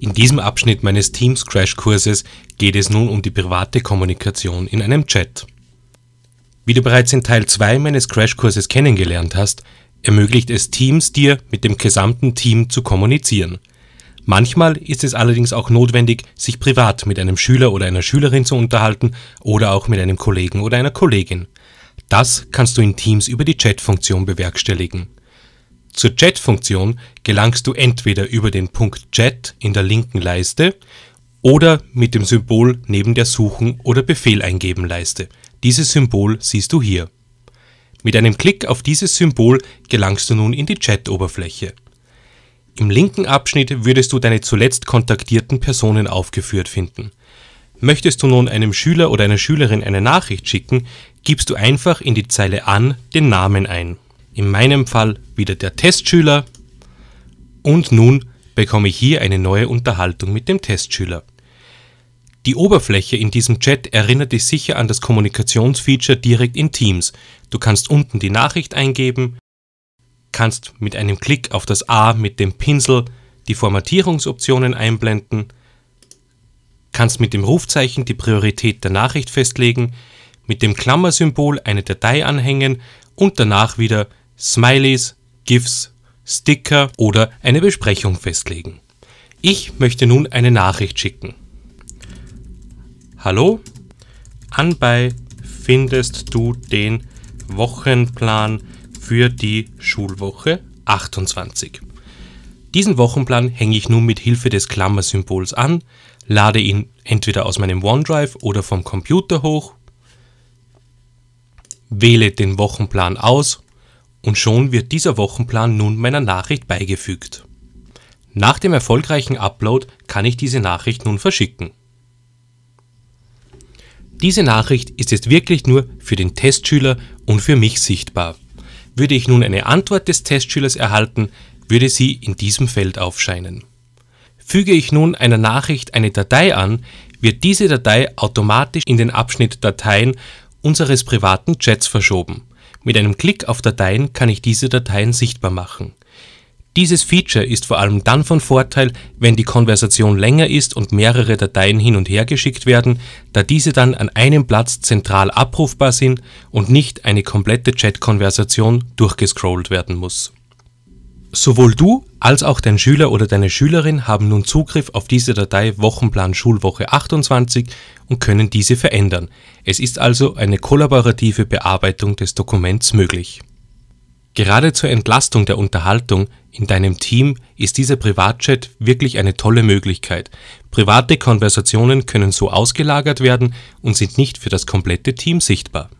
In diesem Abschnitt meines Teams Crash Kurses geht es nun um die private Kommunikation in einem Chat. Wie du bereits in Teil 2 meines Crash Kurses kennengelernt hast, ermöglicht es Teams dir, mit dem gesamten Team zu kommunizieren. Manchmal ist es allerdings auch notwendig, sich privat mit einem Schüler oder einer Schülerin zu unterhalten oder auch mit einem Kollegen oder einer Kollegin. Das kannst du in Teams über die Chat-Funktion bewerkstelligen. Zur Chat-Funktion gelangst du entweder über den Punkt Chat in der linken Leiste oder mit dem Symbol neben der Suchen- oder Befehl eingeben Leiste. Dieses Symbol siehst du hier. Mit einem Klick auf dieses Symbol gelangst du nun in die Chat-Oberfläche. Im linken Abschnitt würdest du deine zuletzt kontaktierten Personen aufgeführt finden. Möchtest du nun einem Schüler oder einer Schülerin eine Nachricht schicken, gibst du einfach in die Zeile an den Namen ein in meinem Fall wieder der Testschüler. Und nun bekomme ich hier eine neue Unterhaltung mit dem Testschüler. Die Oberfläche in diesem Chat erinnert dich sicher an das Kommunikationsfeature direkt in Teams. Du kannst unten die Nachricht eingeben, kannst mit einem Klick auf das A mit dem Pinsel die Formatierungsoptionen einblenden, kannst mit dem Rufzeichen die Priorität der Nachricht festlegen, mit dem Klammersymbol eine Datei anhängen und danach wieder Smileys, GIFs, Sticker oder eine Besprechung festlegen. Ich möchte nun eine Nachricht schicken. Hallo, anbei findest du den Wochenplan für die Schulwoche 28. Diesen Wochenplan hänge ich nun mit Hilfe des Klammersymbols an, lade ihn entweder aus meinem OneDrive oder vom Computer hoch, wähle den Wochenplan aus und schon wird dieser Wochenplan nun meiner Nachricht beigefügt. Nach dem erfolgreichen Upload kann ich diese Nachricht nun verschicken. Diese Nachricht ist jetzt wirklich nur für den Testschüler und für mich sichtbar. Würde ich nun eine Antwort des Testschülers erhalten, würde sie in diesem Feld aufscheinen. Füge ich nun einer Nachricht eine Datei an, wird diese Datei automatisch in den Abschnitt Dateien unseres privaten Chats verschoben. Mit einem Klick auf Dateien kann ich diese Dateien sichtbar machen. Dieses Feature ist vor allem dann von Vorteil, wenn die Konversation länger ist und mehrere Dateien hin und her geschickt werden, da diese dann an einem Platz zentral abrufbar sind und nicht eine komplette Chat-Konversation durchgescrollt werden muss Sowohl du als auch dein Schüler oder deine Schülerin haben nun Zugriff auf diese Datei Wochenplan Schulwoche 28 und können diese verändern. Es ist also eine kollaborative Bearbeitung des Dokuments möglich. Gerade zur Entlastung der Unterhaltung in deinem Team ist dieser Privatchat wirklich eine tolle Möglichkeit. Private Konversationen können so ausgelagert werden und sind nicht für das komplette Team sichtbar.